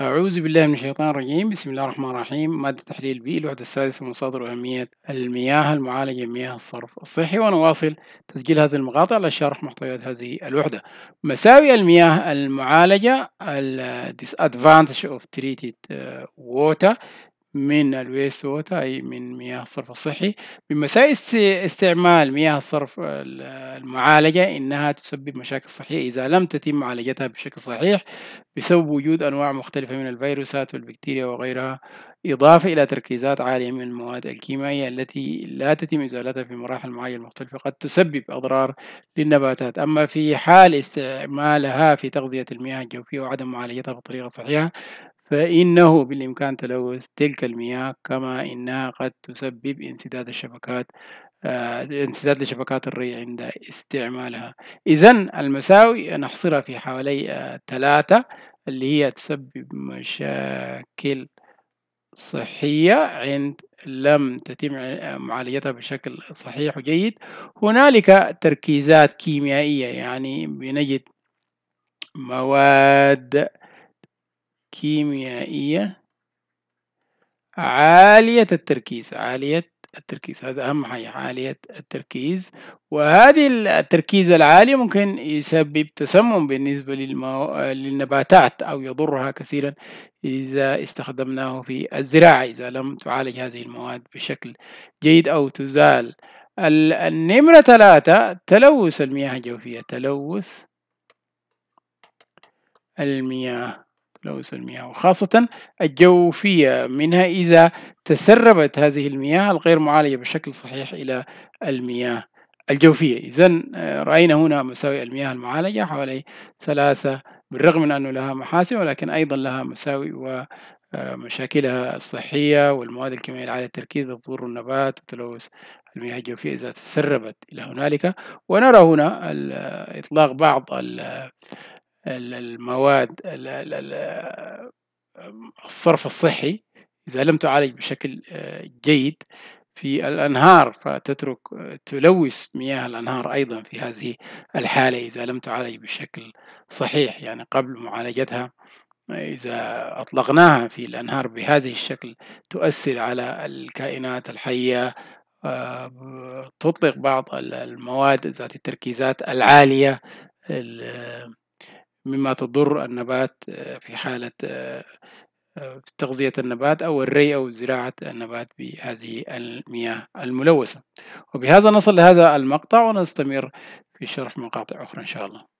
أعوذ بالله من الشيطان الرجيم بسم الله الرحمن الرحيم مادة تحليل بي الوحدة السادسة مصادر أهمية المياه المعالجة بمياه الصرف الصحي ونواصل تسجيل هذه المقاطع لشرح محتويات هذه الوحدة مساوئ المياه المعالجة disadvantage of treated uh, water من الويست ووتر أي من مياه الصرف الصحي بمسائل استعمال مياه الصرف المعالجة إنها تسبب مشاكل صحية إذا لم تتم معالجتها بشكل صحيح بسبب وجود أنواع مختلفة من الفيروسات والبكتيريا وغيرها إضافة إلى تركيزات عالية من المواد الكيميائية التي لا تتم إزالتها في مراحل معينة مختلفة قد تسبب أضرار للنباتات أما في حال استعمالها في تغذية المياه الجوفية وعدم معالجتها بطريقة صحيحة فإنه بالإمكان تلوث تلك المياه كما إنها قد تسبب انسداد الشبكات آه، انسداد لشبكات الري عند استعمالها إذا المساوي نحصرها في حوالي آه، ثلاثة اللي هي تسبب مشاكل صحية عند لم تتم آه، معالجتها بشكل صحيح وجيد هنالك تركيزات كيميائية يعني بنجد مواد كيميائية عالية التركيز عالية التركيز هذا أهم حاجة عالية التركيز وهذه التركيز العالي ممكن يسبب تسمم بالنسبة للمو... للنباتات أو يضرها كثيرا إذا استخدمناه في الزراعة إذا لم تعالج هذه المواد بشكل جيد أو تزال النمرة ثلاثة تلوث المياه الجوفية تلوث المياه لوث المياه وخاصة الجوفية منها إذا تسربت هذه المياه الغير معالجة بشكل صحيح إلى المياه الجوفية إذا آه، رأينا هنا مساوئ المياه المعالجة حوالي ثلاثة بالرغم من أنه لها محاسن ولكن أيضا لها مساوئ ومشاكلها آه، الصحية والمواد الكيميائية العالية التركيز تضر النبات وتلوث المياه الجوفية إذا تسربت إلى هنالك ونرى هنا آه، إطلاق بعض المواد الصرف الصحي إذا لم تعالج بشكل آه، جيد في الأنهار فتترك آه، تلوث مياه الأنهار أيضا في هذه الحالة إذا لم تعالج بشكل صحيح يعني قبل معالجتها إذا أطلقناها في الأنهار بهذه الشكل تؤثر على الكائنات الحية آه، تطلق بعض المواد ذات التركيزات العالية مما تضر النبات آه، في حالة آه، آه، تغذية النبات أو الري أو زراعة النبات بهذه المياه الملوثة وبهذا نصل لهذا المقطع ونستمر في شرح مقاطع أخرى إن شاء الله